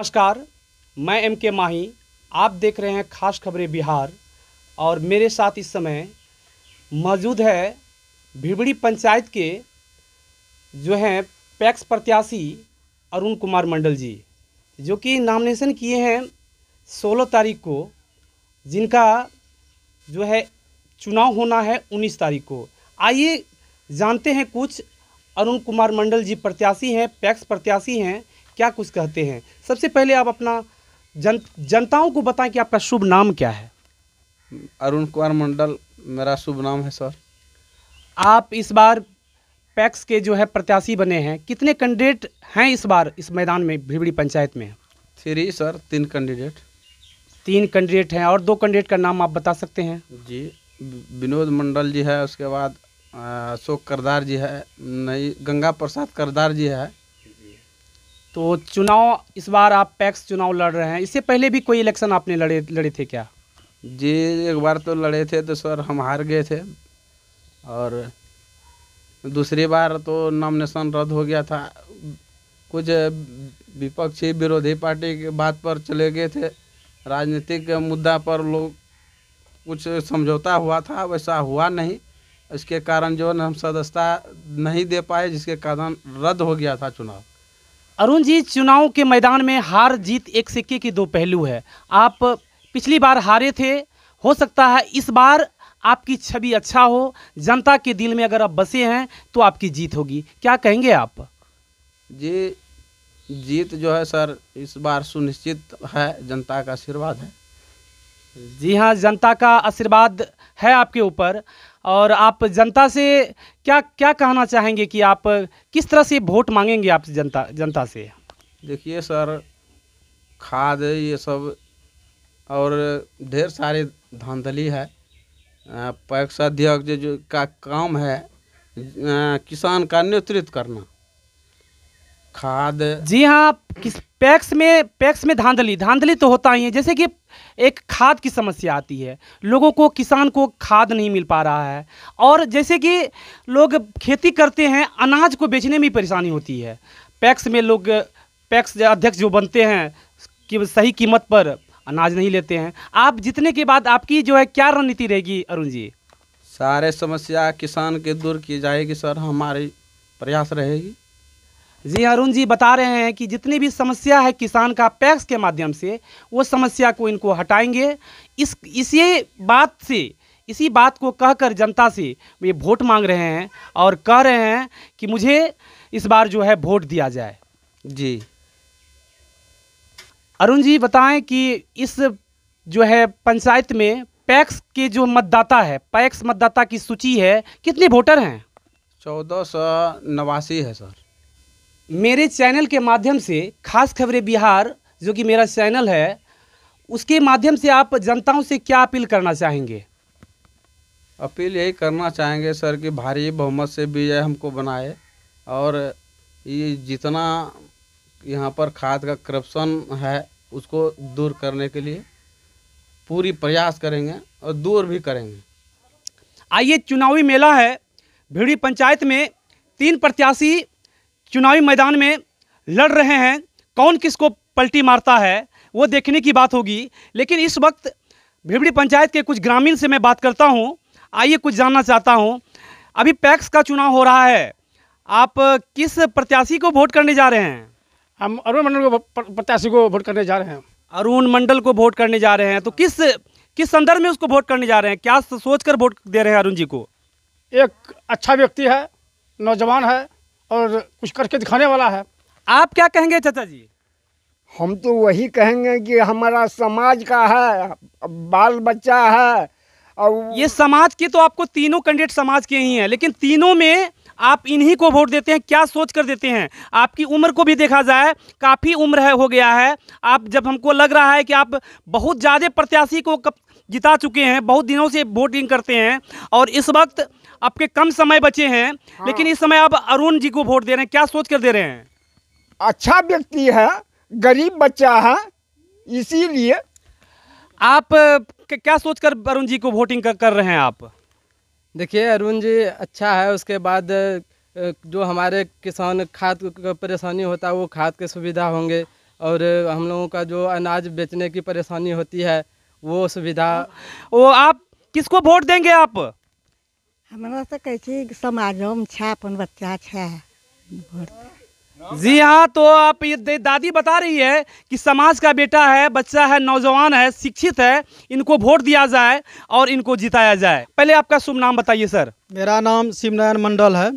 नमस्कार मैं एम के माही आप देख रहे हैं खास खबरें बिहार और मेरे साथ इस समय मौजूद है भिबड़ी पंचायत के जो हैं पैक्स प्रत्याशी अरुण कुमार मंडल जी जो कि नामिनेशन किए हैं 16 तारीख को जिनका जो है चुनाव होना है 19 तारीख को आइए जानते हैं कुछ अरुण कुमार मंडल जी प्रत्याशी हैं पैक्स प्रत्याशी हैं क्या कुछ कहते हैं सबसे पहले आप अपना जन जनताओं को बताएं कि आपका शुभ नाम क्या है अरुण कुमार मंडल मेरा शुभ नाम है सर आप इस बार पैक्स के जो है प्रत्याशी बने हैं कितने कैंडिडेट हैं इस बार इस मैदान में भिवड़ी पंचायत में थ्री सर तीन कैंडिडेट तीन कैंडिडेट हैं और दो कैंडिडेट का नाम आप बता सकते हैं जी विनोद मंडल जी है उसके बाद अशोक करदार जी है नई गंगा प्रसाद करदार जी है तो चुनाव इस बार आप पैक्स चुनाव लड़ रहे हैं इससे पहले भी कोई इलेक्शन आपने लड़े लड़े थे क्या जी एक बार तो लड़े थे तो सर हम हार गए थे और दूसरी बार तो नॉमिनेशन रद्द हो गया था कुछ विपक्षी विरोधी पार्टी के बात पर चले गए थे राजनीतिक मुद्दा पर लोग कुछ समझौता हुआ था वैसा हुआ नहीं इसके कारण जो हम सदस्यता नहीं दे पाए जिसके कारण रद्द हो गया था चुनाव अरुण जी चुनाव के मैदान में हार जीत एक सिक्के की दो पहलू है आप पिछली बार हारे थे हो सकता है इस बार आपकी छवि अच्छा हो जनता के दिल में अगर आप बसे हैं तो आपकी जीत होगी क्या कहेंगे आप जी जीत जो है सर इस बार सुनिश्चित है जनता का आशीर्वाद है जी हाँ जनता का आशीर्वाद है आपके ऊपर और आप जनता से क्या क्या कहना चाहेंगे कि आप किस तरह से वोट मांगेंगे आप जनता जनता से देखिए सर खाद ये सब और ढेर सारे धांधली है पैक्स अध्यक्ष जो का काम है किसान का नेतृत्व करना खाद जी हाँ किस पैक्स में पैक्स में धांधली धांधली तो होता ही है जैसे कि एक खाद की समस्या आती है लोगों को किसान को खाद नहीं मिल पा रहा है और जैसे कि लोग खेती करते हैं अनाज को बेचने में परेशानी होती है पैक्स में लोग पैक्स अध्यक्ष जो बनते हैं कि सही कीमत पर अनाज नहीं लेते हैं आप जीतने के बाद आपकी जो है क्या रणनीति रहेगी अरुण जी सारे समस्या किसान के दूर की जाएगी सर हमारी प्रयास रहेगी जी अरुण जी बता रहे हैं कि जितनी भी समस्या है किसान का पैक्स के माध्यम से वो समस्या को इनको हटाएंगे इस इसी बात से इसी बात को कहकर जनता से ये वोट मांग रहे हैं और कह रहे हैं कि मुझे इस बार जो है वोट दिया जाए जी अरुण जी बताएं कि इस जो है पंचायत में पैक्स के जो मतदाता है पैक्स मतदाता की सूची है कितने वोटर हैं चौदह सौ नवासी है सर मेरे चैनल के माध्यम से खास खबरें बिहार जो कि मेरा चैनल है उसके माध्यम से आप जनताओं से क्या अपील करना चाहेंगे अपील यही करना चाहेंगे सर कि भारी बहुमत से विजय हमको बनाए और ये जितना यहाँ पर खाद का करप्शन है उसको दूर करने के लिए पूरी प्रयास करेंगे और दूर भी करेंगे आइए चुनावी मेला है भिड़ी पंचायत में तीन प्रत्याशी चुनावी मैदान में लड़ रहे हैं कौन किसको पलटी मारता है वो देखने की बात होगी लेकिन इस वक्त भिवड़ी पंचायत के कुछ ग्रामीण से मैं बात करता हूँ आइए कुछ जानना चाहता हूँ अभी पैक्स का चुनाव हो रहा है आप किस प्रत्याशी को वोट करने जा रहे हैं हम अरुण मंडल को प्रत्याशी को वोट करने जा रहे हैं अरुण मंडल को वोट करने जा रहे हैं तो किस किस संदर्भ में उसको वोट करने जा रहे हैं क्या सोच कर वोट दे रहे हैं अरुण जी को एक अच्छा व्यक्ति है नौजवान है और कुछ करके दिखाने वाला है आप क्या कहेंगे चाचा जी हम तो वही कहेंगे कि हमारा समाज का है बाल बच्चा है और ये समाज के तो आपको तीनों कैंडिडेट समाज के ही हैं लेकिन तीनों में आप इन्हीं को वोट देते हैं क्या सोच कर देते हैं आपकी उम्र को भी देखा जाए काफ़ी उम्र है हो गया है आप जब हमको लग रहा है कि आप बहुत ज़्यादा प्रत्याशी को जिता चुके हैं बहुत दिनों से वोटिंग करते हैं और इस वक्त आपके कम समय बचे हैं हाँ। लेकिन इस समय आप अरुण जी को वोट दे रहे हैं क्या सोच कर दे रहे हैं अच्छा व्यक्ति है गरीब बच्चा है इसीलिए आप क्या सोच कर अरुण जी को वोटिंग कर, कर रहे हैं आप देखिए अरुण जी अच्छा है उसके बाद जो हमारे किसान खाद का परेशानी होता है वो खाद के सुविधा होंगे और हम लोगों का जो अनाज बेचने की परेशानी होती है वो सुविधा वो आप किसको वोट देंगे आप हमारा तो कैसे समाजों में अपन बच्चा छा जी हाँ तो आप ये दादी बता रही है कि समाज का बेटा है बच्चा है नौजवान है शिक्षित है इनको वोट दिया जाए और इनको जिताया जाए पहले आपका शुभ नाम बताइए सर मेरा नाम शिवनारायण मंडल है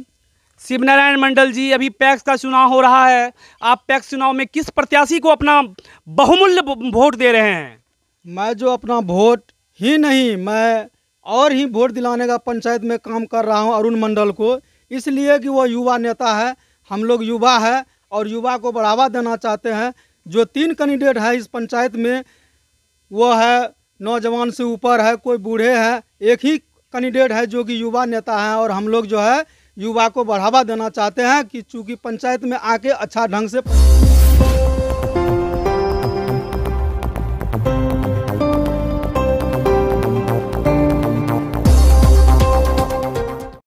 शिवनारायण मंडल जी अभी पैक्स का चुनाव हो रहा है आप पैक्स चुनाव में किस प्रत्याशी को अपना बहुमूल्य वोट दे रहे हैं मैं जो अपना वोट ही नहीं मैं और ही वोट दिलाने का पंचायत में काम कर रहा हूँ अरुण मंडल को इसलिए कि वो युवा नेता है हम लोग युवा है और युवा को बढ़ावा देना चाहते हैं जो तीन कैंडिडेट है इस पंचायत में वो है नौजवान से ऊपर है कोई बूढ़े हैं एक ही कैंडिडेट है जो कि युवा नेता है और हम लोग जो है युवा को बढ़ावा देना चाहते हैं कि चूँकि पंचायत में आके अच्छा ढंग से